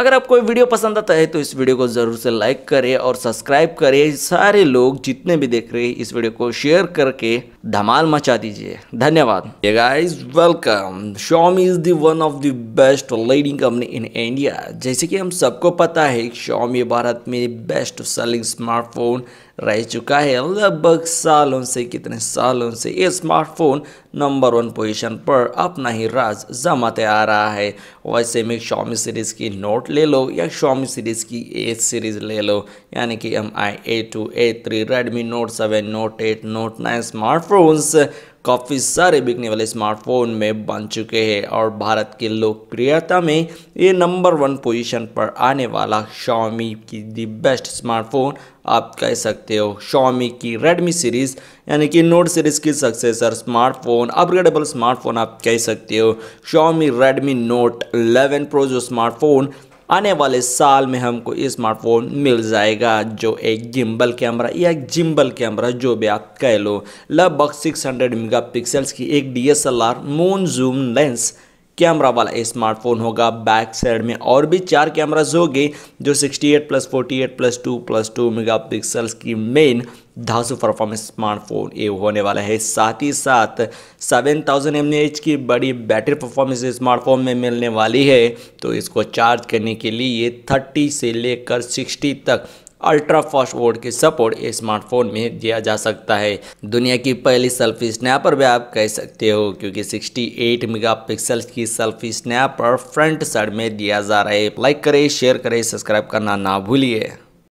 अगर आपको वीडियो पसंद आता है तो इस वीडियो को ज़रूर से लाइक करें और सब्सक्राइब करें सारे लोग जितने भी देख रहे हैं इस वीडियो को शेयर करके धमाल मचा दीजिए धन्यवाद ये guys welcome Xiaomi is the one of the best leading company in India जैसे कि हम सबको पता है शॉमी भारत में बेस्ट सेलिंग स्मार्टफोन रह चुका है लगभग सालों से कितने सालों से ये स्मार्टफोन नंबर वन पोजीशन पर अपना ही राज जमाते आ रहा है वैसे में शॉमी सीरीज़ की नोट ले लो या शॉमी सीरीज़ की ए सीरीज़ ले लो यानी कि M I A two A three Redmi Note seven Note eight Note nine smartphones काफ़ी सारे बिकने वाले स्मार्टफोन में बन चुके हैं और भारत की लोकप्रियता में ये नंबर वन पोजीशन पर आने वाला शॉमी की दी बेस्ट स्मार्टफोन आप कह सकते हो शॉमी की रेडमी सीरीज़ यानी कि नोट सीरीज़ की सक्सेसर स्मार्टफोन अपग्रेडेबल स्मार्टफोन आप कह सकते हो शॉमी रेडमी नोट 11 प्रो जो स्मार्टफोन आने वाले साल में हमको स्मार्टफोन मिल जाएगा जो एक गिम्बल कैमरा या जिम्बल कैमरा जो भी आप कह लो लगभग 600 मेगापिक्सल्स की एक DSLR moon zoom lens camera वाला स्मार्टफोन होगा बैक साइड में और भी चार कैमराज होगी जो 68 प्लस 48 प्लस 2 प्लस 2 मेगापिक्सल की मेन धासु परफॉर्मेंस स्मार्टफोन ये होने वाला है साथ ही साथ सेवन थाउजेंड एम एच की बड़ी बैटरी परफॉर्मेंस स्मार्टफोन में मिलने वाली है तो इसको चार्ज करने के लिए थर्टी से लेकर सिक्सटी तक अल्ट्रा फास्ट वोड के सपोर्ट स्मार्टफोन में दिया जा सकता है दुनिया की पहली सेल्फी स्नैपर भी आप कह सकते हो क्योंकि 68 मेगापिक्सल की सेल्फी स्नैपर फ्रंट साइड में दिया जा रहा है लाइक करें शेयर करें सब्सक्राइब करना ना भूलिए